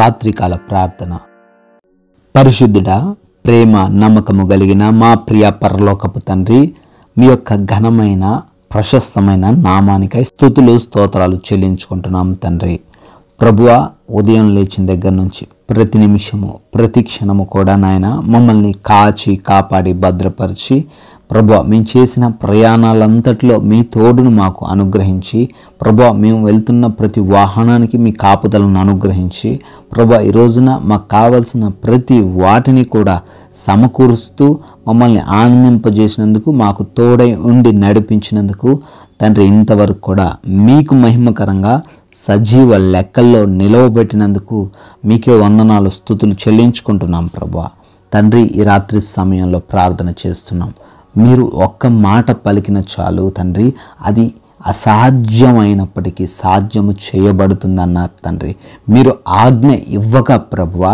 రాత్రికాల ప్రార్థన పరిశుద్ధుడా ప్రేమ నమ్మకము కలిగిన మా ప్రియ పరలోకపు తండ్రి మీ యొక్క ఘనమైన ప్రశస్తమైన నామానికై స్థుతులు స్తోత్రాలు చెల్లించుకుంటున్నాం తండ్రి ప్రభువ ఉదయం లేచిన దగ్గర నుంచి ప్రతి నిమిషము ప్రతి క్షణము కూడా నాయన మమ్మల్ని కాచి కాపాడి భద్రపరిచి ప్రభా మేము చేసిన ప్రయాణాలంతట్లో మీ తోడును మాకు అనుగ్రహించి ప్రభా మేము వెళ్తున్న ప్రతి వాహనానికి మీ కాపుదలను అనుగ్రహించి ప్రభా ఈ రోజున మాకు కావలసిన ప్రతి వాటిని కూడా సమకూరుస్తూ మమ్మల్ని ఆనందింపజేసినందుకు మాకు తోడై ఉండి నడిపించినందుకు తండ్రి ఇంతవరకు కూడా మీకు మహిమకరంగా సజీవ లెక్కల్లో నిలవబెట్టినందుకు మీకే వందనాలు స్థుతులు చెల్లించుకుంటున్నాం ప్రభా తండ్రి ఈ రాత్రి సమయంలో ప్రార్థన చేస్తున్నాం మీరు ఒక్క మాట పలికిన చాలు తండ్రి అది అసాధ్యమైనప్పటికీ సాధ్యము చేయబడుతుందన్నారు తండ్రి మీరు ఆజ్ఞ ఇవ్వక ప్రభువ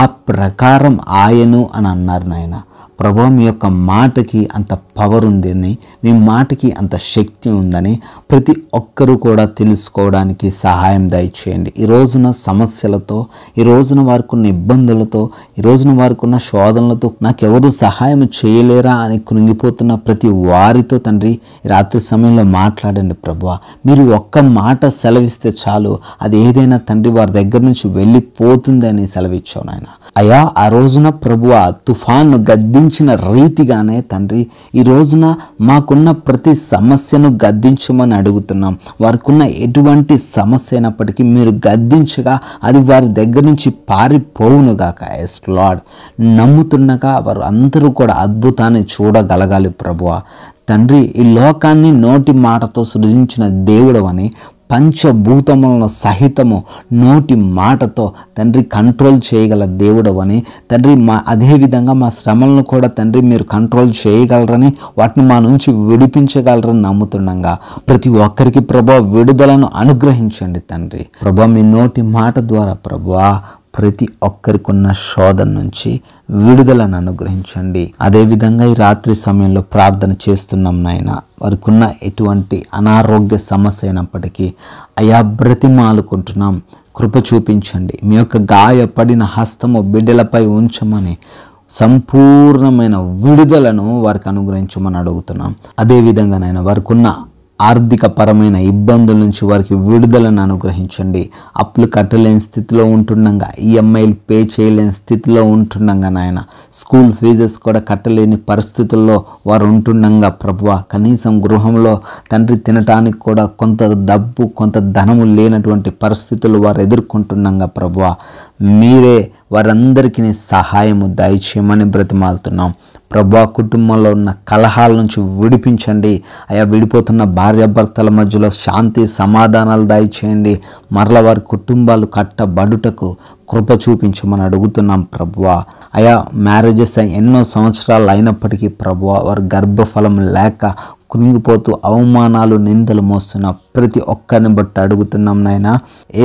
ఆ ప్రకారం ఆయను అని అన్నారు నాయన ప్రభు మీ యొక్క మాటకి అంత పవర్ ఉందని మీ మాటకి అంత శక్తి ఉందని ప్రతి ఒక్కరూ కూడా తెలుసుకోవడానికి సహాయం దయచేయండి ఈ రోజున సమస్యలతో ఈ రోజున వారికి ఉన్న ఇబ్బందులతో ఈ రోజున వారికి ఉన్న శోధనలతో నాకెవరు సహాయం చేయలేరా అని కృంగిపోతున్న ప్రతి వారితో తండ్రి రాత్రి సమయంలో మాట్లాడండి ప్రభు మీరు ఒక్క మాట సెలవిస్తే చాలు అది ఏదైనా తండ్రి వారి దగ్గర నుంచి వెళ్ళిపోతుందని సెలవిచ్చావు నాయన అయా ఆ రోజున ప్రభు ఆ గద్ది ఊహించిన రీతిగానే తండ్రి ఈ రోజున మాకున్న ప్రతి సమస్యను గద్దించమని అడుగుతున్నాం వారికున్న ఎటువంటి సమస్య అయినప్పటికీ మీరు గద్దించగా అది వారి దగ్గర నుంచి పారిపోవునుగాక ఎస్ లాడ్ నమ్ముతుండగా వారు అందరూ కూడా అద్భుతాన్ని చూడగలగాలి ప్రభువ తండ్రి ఈ లోకాన్ని నోటి మాటతో సృజించిన దేవుడవని పంచభూతములను సహితము నోటి మాటతో తండ్రి కంట్రోల్ చేయగల దేవుడవని తండ్రి మా అదేవిధంగా మా శ్రమలను కూడా తండ్రి మీరు కంట్రోల్ చేయగలరని వాటిని మా నుంచి విడిపించగలరని నమ్ముతుండగా ప్రతి ఒక్కరికి ప్రభా విడుదలను అనుగ్రహించండి తండ్రి ప్రభా మీ నోటి మాట ద్వారా ప్రభా ప్రతి ఒక్కరికున్న శోధన నుంచి విడుదలను అనుగ్రహించండి అదేవిధంగా ఈ రాత్రి సమయంలో ప్రార్థన చేస్తున్నాం నాయన వారికున్న ఎటువంటి అనారోగ్య సమస్య అయినప్పటికీ అయా బ్రతిమాలుకుంటున్నాం కృప చూపించండి మీ యొక్క గాయపడిన హస్తము బిడ్డలపై ఉంచమని సంపూర్ణమైన విడుదలను వారికి అనుగ్రహించమని అడుగుతున్నాం అదేవిధంగా నాయన వారికి ఉన్న ఆర్థిక పరమైన ఇబ్బందుల నుంచి వారికి విడుదలను అనుగ్రహించండి అప్పులు కట్టలేని స్థితిలో ఉంటుండగా ఈఎంఐలు పే చేయలేని స్థితిలో ఉంటుండగా నాయన స్కూల్ ఫీజెస్ కూడా కట్టలేని పరిస్థితుల్లో వారు ఉంటుండగా ప్రభువ కనీసం గృహంలో తండ్రి తినటానికి కూడా కొంత డబ్బు కొంత ధనము లేనటువంటి పరిస్థితులు వారు ఎదుర్కొంటుండగా ప్రభువ మీరే వారందరికీ సహాయము దయచేయమని బ్రతిమాలుతున్నాం ప్రభా కుటుంబంలో ఉన్న కలహాల నుంచి విడిపించండి అయా విడిపోతున్న భార్యాభర్తల మధ్యలో శాంతి సమాధానాలు దాయిచేయండి మరల వారి కుటుంబాలు కట్టబడుటకు కృప చూపించమని అడుగుతున్నాం ప్రభువా అయా మ్యారేజెస్ ఎన్నో సంవత్సరాలు అయినప్పటికీ ప్రభువా వారి గర్భఫలం లేక కృంగిపోతూ అవమానాలు నిందలు మోస్తున్న ప్రతి ఒక్కరిని బట్టి అడుగుతున్నాం నాయన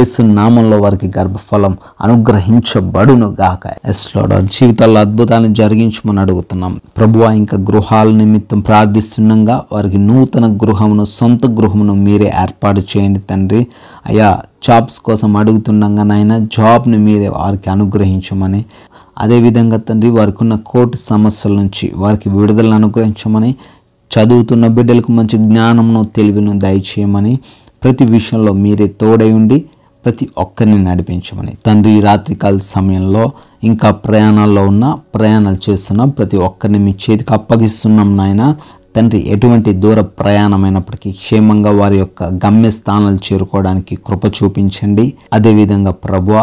ఏసు నామంలో వారికి గర్భఫలం అనుగ్రహించబడును గాక ఎస్లోడ జీవితాల్లో అద్భుతాన్ని జరిగించమని అడుగుతున్నాం ప్రభు ఇంకా గృహాల నిమిత్తం ప్రార్థిస్తుండగా వారికి నూతన గృహమును సొంత గృహమును మీరే ఏర్పాటు చేయండి తండ్రి అయ్యా జాబ్స్ కోసం అడుగుతుండగా నాయన జాబ్ని మీరే వారికి అనుగ్రహించమని అదేవిధంగా తండ్రి వారికి ఉన్న కోర్టు సమస్యల నుంచి వారికి విడుదలను అనుగ్రహించమని చదువుతున్న బిడ్డలకు మంచి జ్ఞానంను తెలివిను దయచేయమని ప్రతి విషయంలో మీరే తోడై ఉండి ప్రతి ఒక్కరిని నడిపించమని తండ్రి రాత్రికాల సమయంలో ఇంకా ప్రయాణాల్లో ఉన్న ప్రయాణాలు చేస్తున్న ప్రతి ఒక్కరిని మీ చేతికి అప్పగిస్తున్నాం నాయన తండ్రి ఎటువంటి దూర ప్రయాణమైనప్పటికీ క్షేమంగా వారి యొక్క గమ్యస్థానాలు చేరుకోవడానికి కృప చూపించండి అదేవిధంగా ప్రభు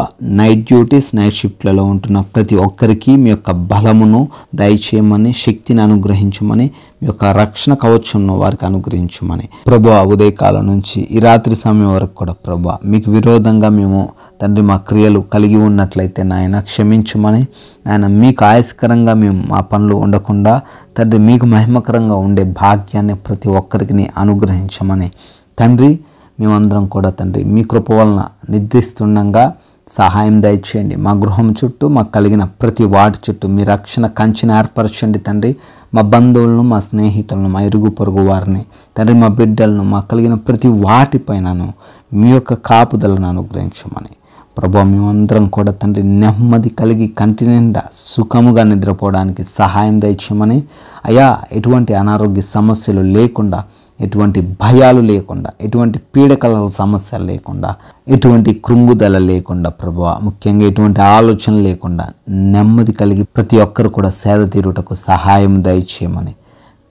నైట్ డ్యూటీస్ నైట్ షిఫ్ట్లలో ఉంటున్న ప్రతి ఒక్కరికి మీ యొక్క బలమును దయచేయమని శక్తిని అనుగ్రహించమని మీ యొక్క రక్షణ కవచంను వారికి అనుగ్రహించమని ప్రభు ఉదయకాలం నుంచి ఈ రాత్రి సమయం వరకు కూడా ప్రభు మీకు విరోధంగా మేము తండ్రి మా క్రియలు కలిగి ఉన్నట్లయితే నాయన క్షమించమని ఆయన మీకు ఆయస్కరంగా మేము మా పనులు ఉండకుండా తండ్రి మీకు మహిమకరంగా ఉండే భాగ్యాన్ని ప్రతి ఒక్కరికి అనుగ్రహించమని తండ్రి మేమందరం కూడా తండ్రి మీ కృప వలన నిద్రిస్తుండగా సహాయం దయచేయండి మా గృహం చుట్టూ మాకు కలిగిన ప్రతి వాటి చుట్టూ మీ రక్షణ కంచెని ఏర్పరచండి తండ్రి మా బంధువులను మా స్నేహితులను మా ఇరుగు పొరుగు వారిని తండ్రి మా బిడ్డలను మాకు కలిగిన ప్రతి వాటిపైనను మీ యొక్క కాపుదలను అనుగ్రహించమని ప్రభా మేమందరం కూడా తండ్రి నెమ్మది కలిగి కంటి నిండా సుఖముగా నిద్రపోవడానికి సహాయం దయచేయమని అయా ఎటువంటి అనారోగ్య సమస్యలు లేకుండా ఎటువంటి భయాలు లేకుండా ఎటువంటి పీడకల సమస్యలు లేకుండా ఎటువంటి కృంగుదల లేకుండా ప్రభా ముఖ్యంగా ఎటువంటి ఆలోచన లేకుండా నెమ్మది కలిగి ప్రతి ఒక్కరు కూడా సేద తీరుటకు సహాయం దయచేయమని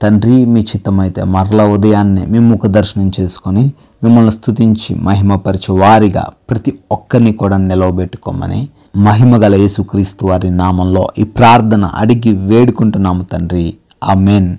తండ్రి మీ చిత్తమైతే మరలా ఉదయాన్నే మీ ముఖ దర్శనం చేసుకొని మిమ్మల్ని స్థుతించి మహిమపరిచే వారిగా ప్రతి ఒక్కరిని కూడా నిలవబెట్టుకోమని మహిమ గల యేసుక్రీస్తు వారి నామంలో ఈ ప్రార్థన అడిగి వేడుకుంటున్నాము తండ్రి ఆ మెయిన్